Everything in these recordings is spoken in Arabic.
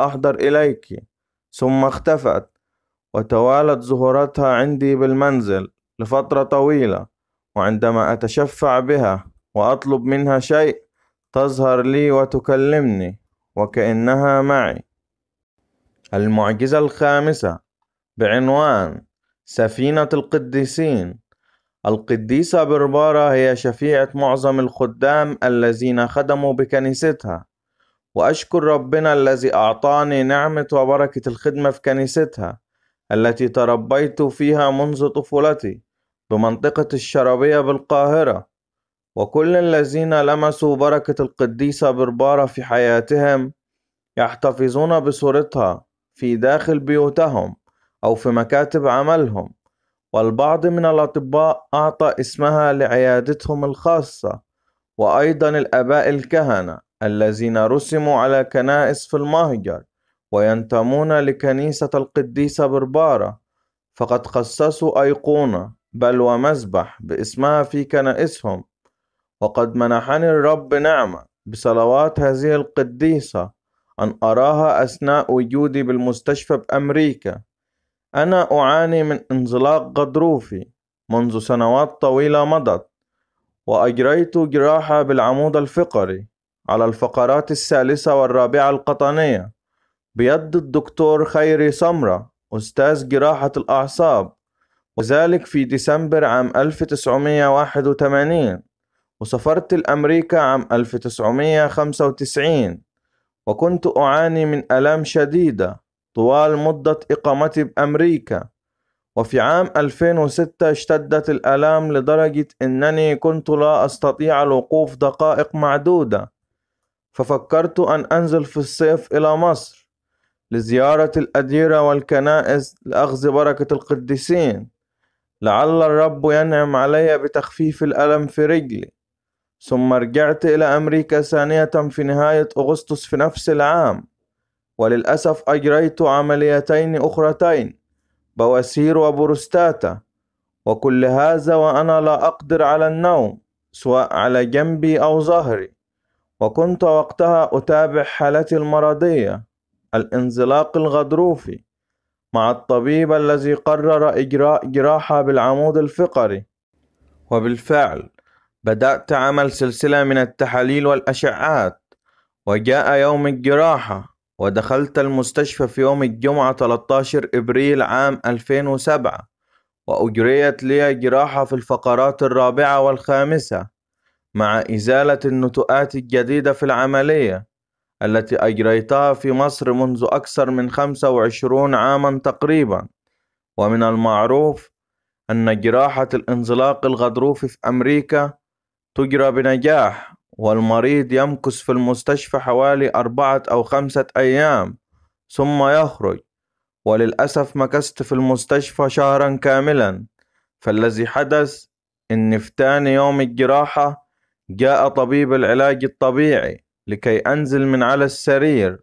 أحضر إليك ثم اختفت وتوالت ظهورتها عندي بالمنزل لفترة طويلة وعندما أتشفع بها وأطلب منها شيء تظهر لي وتكلمني وكأنها معي المعجزة الخامسة بعنوان سفينة القديسين القديسة بربارة هي شفيعة معظم الخدام الذين خدموا بكنيستها وأشكر ربنا الذي أعطاني نعمة وبركة الخدمة في كنيستها التي تربيت فيها منذ طفولتي بمنطقة الشرابية بالقاهرة وكل الذين لمسوا بركة القديسة بربارة في حياتهم يحتفظون بصورتها في داخل بيوتهم أو في مكاتب عملهم والبعض من الأطباء أعطى اسمها لعيادتهم الخاصة وأيضا الآباء الكهنة الذين رسموا على كنائس في المهجر وينتمون لكنيسة القديسة بربارة فقد خصصوا أيقونة بل ومذبح باسمها في كنائسهم وقد منحني الرب نعمة بصلوات هذه القديسة أن أراها أثناء وجودي بالمستشفى بأمريكا أنا أعاني من انزلاق غضروفي منذ سنوات طويلة مضت وأجريت جراحة بالعمود الفقري على الفقرات الثالثة والرابعة القطنية بيد الدكتور خيري سمرة أستاذ جراحة الأعصاب وذلك في ديسمبر عام 1981 وسافرت لأمريكا عام 1995 وكنت أعاني من آلام شديدة طوال مدة إقامتي بأمريكا وفي عام 2006 اشتدت الآلام لدرجة أنني كنت لا أستطيع الوقوف دقائق معدودة ففكرت أن أنزل في الصيف إلى مصر لزيارة الأديرة والكنائس لأخذ بركة القديسين لعل الرب ينعم علي بتخفيف الألم في رجلي ثم رجعت إلى أمريكا ثانية في نهاية أغسطس في نفس العام وللأسف أجريت عمليتين أخرتين بواسير وبروستاتا وكل هذا وأنا لا أقدر على النوم سواء على جنبي أو ظهري وكنت وقتها أتابع حالتي المرضية الانزلاق الغضروفي مع الطبيب الذي قرر إجراء جراحة بالعمود الفقري وبالفعل بدأت عمل سلسلة من التحاليل والأشعات وجاء يوم الجراحة ودخلت المستشفى في يوم الجمعة 13 إبريل عام 2007 وأجريت لي جراحة في الفقرات الرابعة والخامسة مع إزالة النتوءات الجديدة في العملية التي أجريتها في مصر منذ أكثر من 25 عاما تقريبا ومن المعروف أن جراحة الانزلاق الغضروف في أمريكا تجرى بنجاح والمريض يمكث في المستشفى حوالي أربعة أو خمسة أيام ثم يخرج وللأسف مكثت في المستشفى شهرا كاملا فالذي حدث إن في تاني يوم الجراحة جاء طبيب العلاج الطبيعي لكي أنزل من على السرير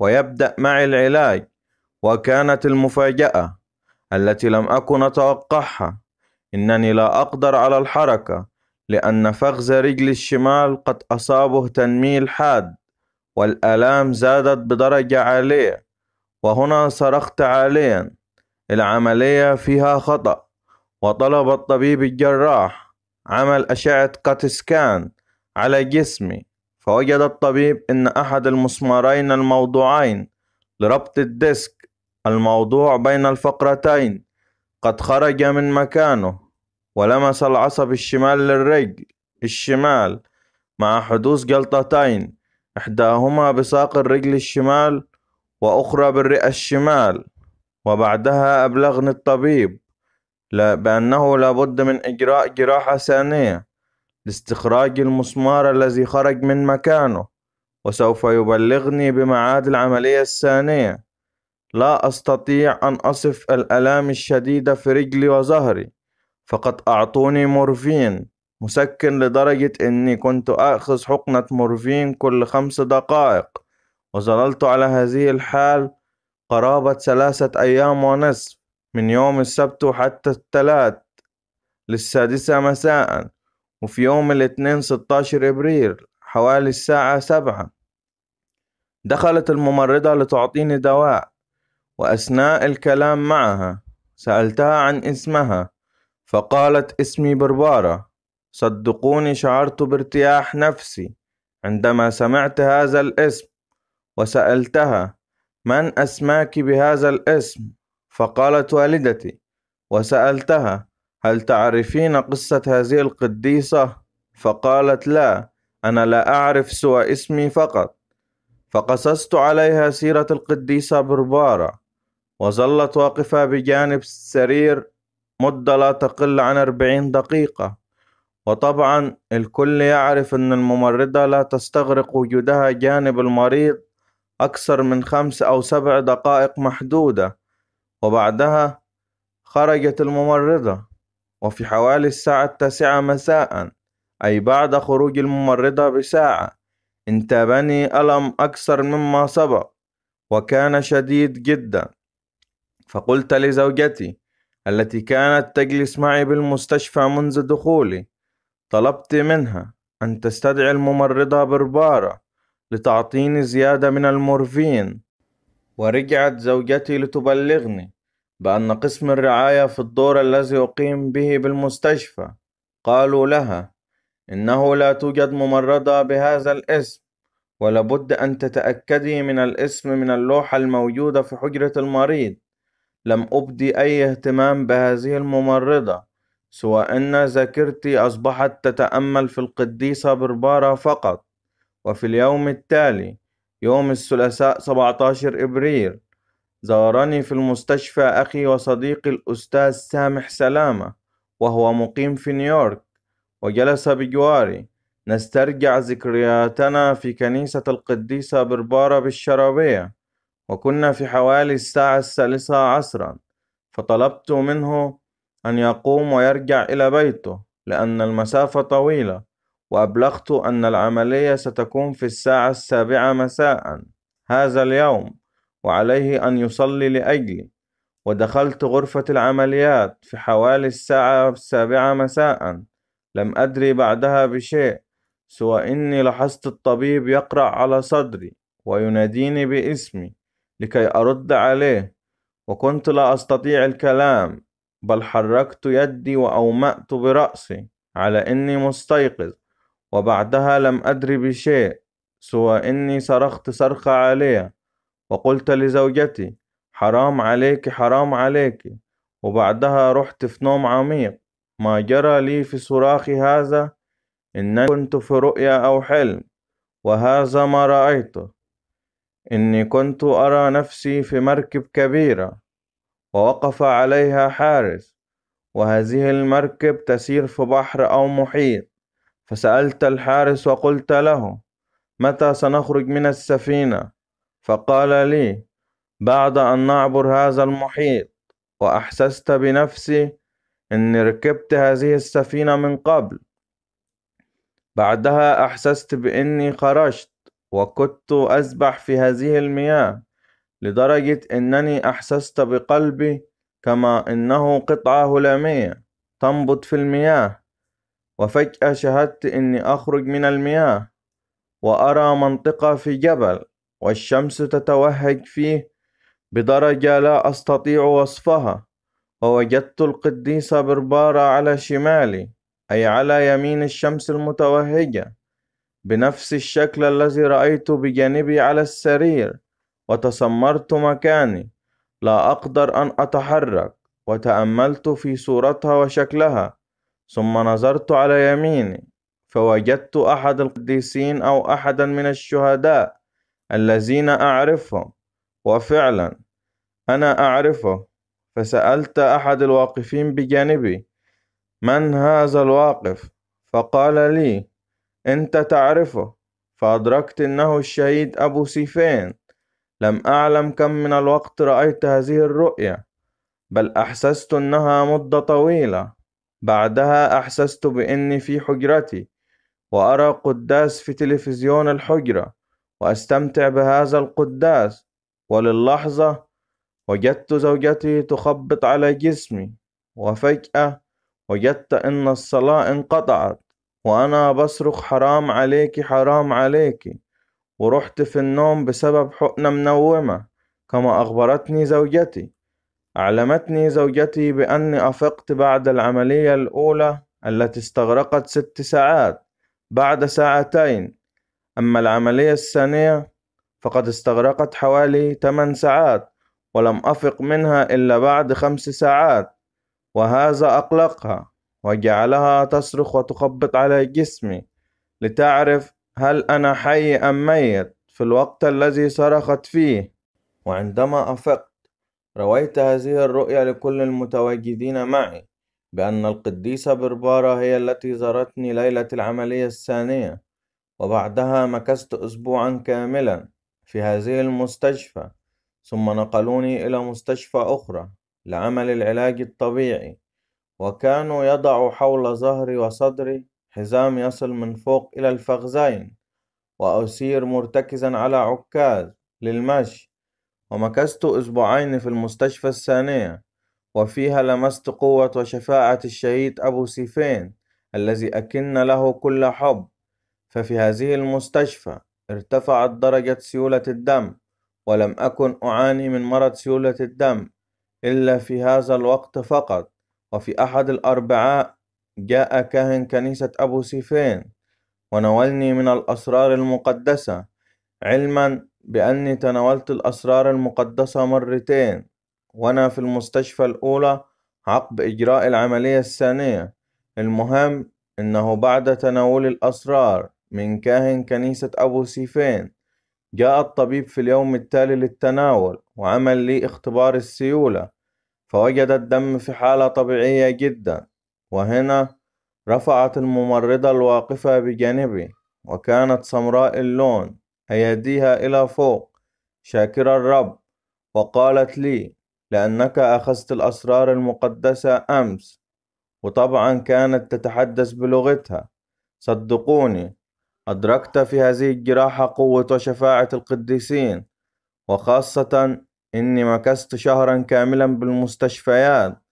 ويبدأ معي العلاج وكانت المفاجأة التي لم أكن أتوقعها إنني لا أقدر على الحركة لأن فخذ رجلي الشمال قد أصابه تنميل حاد والآلام زادت بدرجة عالية وهنا صرخت عاليا العملية فيها خطأ وطلب الطبيب الجراح عمل أشعة كات سكان على جسمي فوجد الطبيب إن أحد المسمارين الموضوعين لربط الديسك الموضوع بين الفقرتين قد خرج من مكانه ولمس العصب الشمال للرجل الشمال مع حدوث جلطتين إحداهما بساق الرجل الشمال وأخرى بالرئة الشمال وبعدها أبلغني الطبيب لا بأنه لابد من إجراء جراحة ثانية لاستخراج المسمار الذي خرج من مكانه وسوف يبلغني بمعاد العملية الثانية لا أستطيع أن أصف الآلام الشديدة في رجلي وظهري فقد أعطوني مورفين مسكن لدرجة أني كنت أخذ حقنة مورفين كل خمس دقائق وظللت على هذه الحال قرابة ثلاثة أيام ونصف من يوم السبت وحتى الثلاث للسادسة مساء وفي يوم الاثنين 16 إبريل حوالي الساعة سبعة دخلت الممرضة لتعطيني دواء وأثناء الكلام معها سألتها عن اسمها فقالت اسمي بربارة صدقوني شعرت بارتياح نفسي عندما سمعت هذا الاسم وسألتها من أسماك بهذا الاسم فقالت والدتي وسألتها هل تعرفين قصة هذه القديسة؟ فقالت لا أنا لا أعرف سوى اسمي فقط فقصصت عليها سيرة القديسة بربارة وظلت واقفة بجانب السرير مدة لا تقل عن أربعين دقيقة وطبعا الكل يعرف أن الممرضة لا تستغرق وجودها جانب المريض أكثر من خمس أو سبع دقائق محدودة وبعدها خرجت الممرضة وفي حوالي الساعة التاسعة مساء أي بعد خروج الممرضة بساعة انتابني ألم أكثر مما سبق وكان شديد جدا فقلت لزوجتي التي كانت تجلس معي بالمستشفى منذ دخولي طلبت منها أن تستدعي الممرضة بربارة لتعطيني زيادة من المورفين ورجعت زوجتي لتبلغني بأن قسم الرعاية في الدور الذي أقيم به بالمستشفى قالوا لها إنه لا توجد ممرضة بهذا الاسم ولابد أن تتأكدي من الاسم من اللوحة الموجودة في حجرة المريض لم أبدي أي اهتمام بهذه الممرضة سوى أن ذاكرتي أصبحت تتأمل في القديسة بربارة فقط وفي اليوم التالي يوم الثلاثاء 17 إبريل زارني في المستشفى أخي وصديقي الأستاذ سامح سلامة وهو مقيم في نيويورك وجلس بجواري نسترجع ذكرياتنا في كنيسة القديسة بربارة بالشرابية وكنا في حوالي الساعة الثالثة عصرا فطلبت منه أن يقوم ويرجع إلى بيته لأن المسافة طويلة وأبلغت أن العملية ستكون في الساعة السابعة مساء هذا اليوم وعليه أن يصلي لأجلي ودخلت غرفة العمليات في حوالي الساعة السابعة مساء لم أدري بعدها بشيء سوى إني لاحظت الطبيب يقرأ على صدري ويناديني باسمي لكي أرد عليه وكنت لا أستطيع الكلام بل حركت يدي وأومأت برأسي على إني مستيقظ وبعدها لم أدر بشيء سوى إني صرخت صرخة عالية وقلت لزوجتي حرام عليك حرام عليك وبعدها رحت في نوم عميق ما جرى لي في صراخي هذا إنني كنت في رؤيا أو حلم وهذا ما رأيته إني كنت أرى نفسي في مركب كبيرة ووقف عليها حارس وهذه المركب تسير في بحر أو محيط فسألت الحارس وقلت له متى سنخرج من السفينة فقال لي بعد أن نعبر هذا المحيط وأحسست بنفسي أني ركبت هذه السفينة من قبل بعدها أحسست بإني خرجت وكنت أسبح في هذه المياه لدرجة أنني أحسست بقلبي كما أنه قطعة هلامية تنبض في المياه وفجأة شهدت إني أخرج من المياه وأرى منطقة في جبل والشمس تتوهج فيه بدرجة لا أستطيع وصفها ووجدت القديسة بربارة على شمالي أي على يمين الشمس المتوهجة بنفس الشكل الذي رأيت بجانبي على السرير وتسمرت مكاني لا أقدر أن أتحرك وتأملت في صورتها وشكلها ثم نظرت على يميني فوجدت أحد القديسين أو أحدا من الشهداء الذين أعرفهم وفعلا أنا أعرفه فسألت أحد الواقفين بجانبي من هذا الواقف فقال لي أنت تعرفه فأدركت أنه الشهيد أبو سيفين لم أعلم كم من الوقت رأيت هذه الرؤيا بل أحسست أنها مدة طويلة بعدها أحسست بأني في حجرتي وأرى قداس في تلفزيون الحجرة وأستمتع بهذا القداس وللحظة وجدت زوجتي تخبط على جسمي وفجأة وجدت أن الصلاة انقطعت وأنا بصرخ حرام عليك حرام عليك ورحت في النوم بسبب حقنة منومة كما أخبرتني زوجتي علمتني زوجتي بأني أفقت بعد العملية الأولى التي استغرقت ست ساعات بعد ساعتين أما العملية الثانية فقد استغرقت حوالي 8 ساعات ولم أفق منها إلا بعد خمس ساعات وهذا أقلقها وجعلها تصرخ وتخبط على جسمي لتعرف هل أنا حي أم ميت في الوقت الذي صرخت فيه وعندما أفقت رويت هذه الرؤيا لكل المتواجدين معي بأن القديسة بربارة هي التي زارتني ليلة العملية الثانية وبعدها مكثت أسبوعا كاملا في هذه المستشفى ثم نقلوني إلى مستشفى أخرى لعمل العلاج الطبيعي وكانوا يضعوا حول ظهري وصدري حزام يصل من فوق إلى الفخذين وأسير مرتكزا على عكاز للمشي ومكثت أسبوعين في المستشفى الثانية وفيها لمست قوة وشفاعة الشهيد أبو سيفين الذي أكن له كل حب ففي هذه المستشفى ارتفعت درجة سيولة الدم ولم أكن أعاني من مرض سيولة الدم إلا في هذا الوقت فقط وفي أحد الأربعاء جاء كاهن كنيسة أبو سيفين وناولني من الأسرار المقدسة علما بأني تناولت الأسرار المقدسة مرتين وأنا في المستشفى الأولى عقب إجراء العملية الثانية المهم إنه بعد تناول الأسرار من كاهن كنيسة أبو سيفين جاء الطبيب في اليوم التالي للتناول وعمل لي اختبار السيولة فوجد الدم في حالة طبيعية جدا وهنا رفعت الممرضة الواقفة بجانبي وكانت سمراء اللون أيديها إلى فوق شاكرا الرب وقالت لي لأنك أخذت الأسرار المقدسة أمس وطبعا كانت تتحدث بلغتها صدقوني أدركت في هذه الجراحة قوة وشفاعة القديسين وخاصة إني مكثت شهرا كاملا بالمستشفيات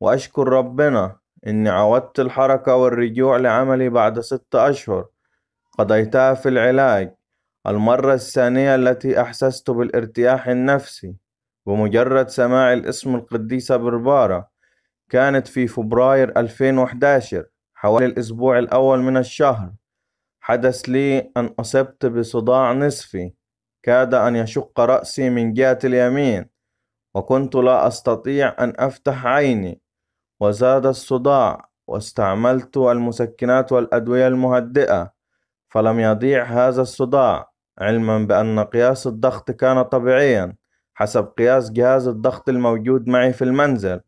وأشكر ربنا إني عودت الحركة والرجوع لعملي بعد ست أشهر قضيتها في العلاج المرة الثانية التي أحسست بالارتياح النفسي بمجرد سماع الاسم القديسة بربارة كانت في فبراير 2011 حوالي الأسبوع الأول من الشهر حدث لي أن أصبت بصداع نصفي كاد أن يشق رأسي من جهة اليمين وكنت لا أستطيع أن أفتح عيني وزاد الصداع واستعملت المسكنات والأدوية المهدئة فلم يضيع هذا الصداع علما بأن قياس الضغط كان طبيعيا حسب قياس جهاز الضغط الموجود معي في المنزل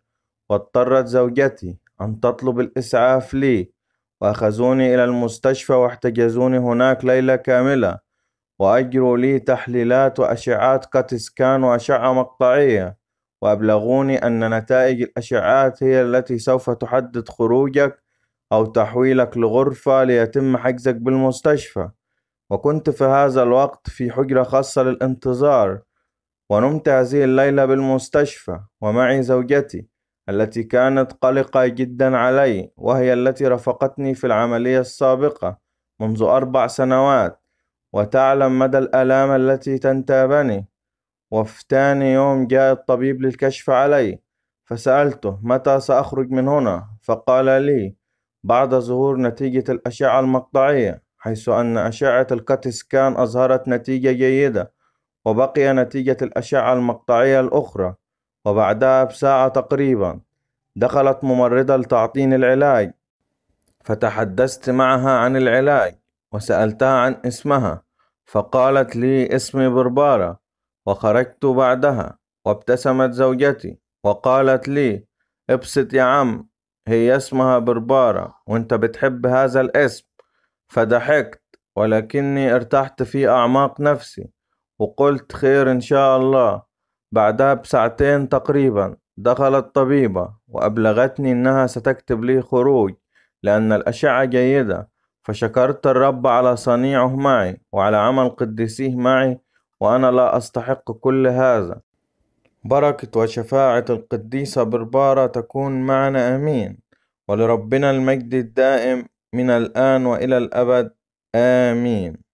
واضطرت زوجتي أن تطلب الإسعاف لي وأخذوني إلى المستشفى واحتجزوني هناك ليلة كاملة وأجروا لي تحليلات وأشعات كات سكان وأشعة مقطعية وأبلغوني أن نتائج الأشعات هي التي سوف تحدد خروجك أو تحويلك لغرفة ليتم حجزك بالمستشفى وكنت في هذا الوقت في حجرة خاصة للانتظار ونمت هذه الليلة بالمستشفى ومعي زوجتي التي كانت قلقة جدا علي وهي التي رافقتني في العملية السابقة منذ أربع سنوات وتعلم مدى الآلام التي تنتابني وفي تاني يوم جاء الطبيب للكشف علي فسألته متى سأخرج من هنا فقال لي بعد ظهور نتيجة الأشعة المقطعية حيث أن أشعة الكاتسكان أظهرت نتيجة جيدة وبقي نتيجة الأشعة المقطعية الأخرى وبعدها بساعة تقريبا دخلت ممرضة لتعطيني العلاج فتحدثت معها عن العلاج وسألتها عن اسمها فقالت لي اسمي بربارة وخرجت بعدها وابتسمت زوجتي وقالت لي ابسط يا عم هي اسمها بربارة وانت بتحب هذا الاسم فضحكت ولكني ارتحت في أعماق نفسي وقلت خير إن شاء الله بعدها بساعتين تقريبا دخلت طبيبة وأبلغتني إنها ستكتب لي خروج لأن الأشعة جيدة فشكرت الرب على صنيعه معي وعلى عمل قديسيه معي وأنا لا أستحق كل هذا بركة وشفاعة القديسة بربارة تكون معنا أمين ولربنا المجد الدائم من الآن وإلى الأبد آمين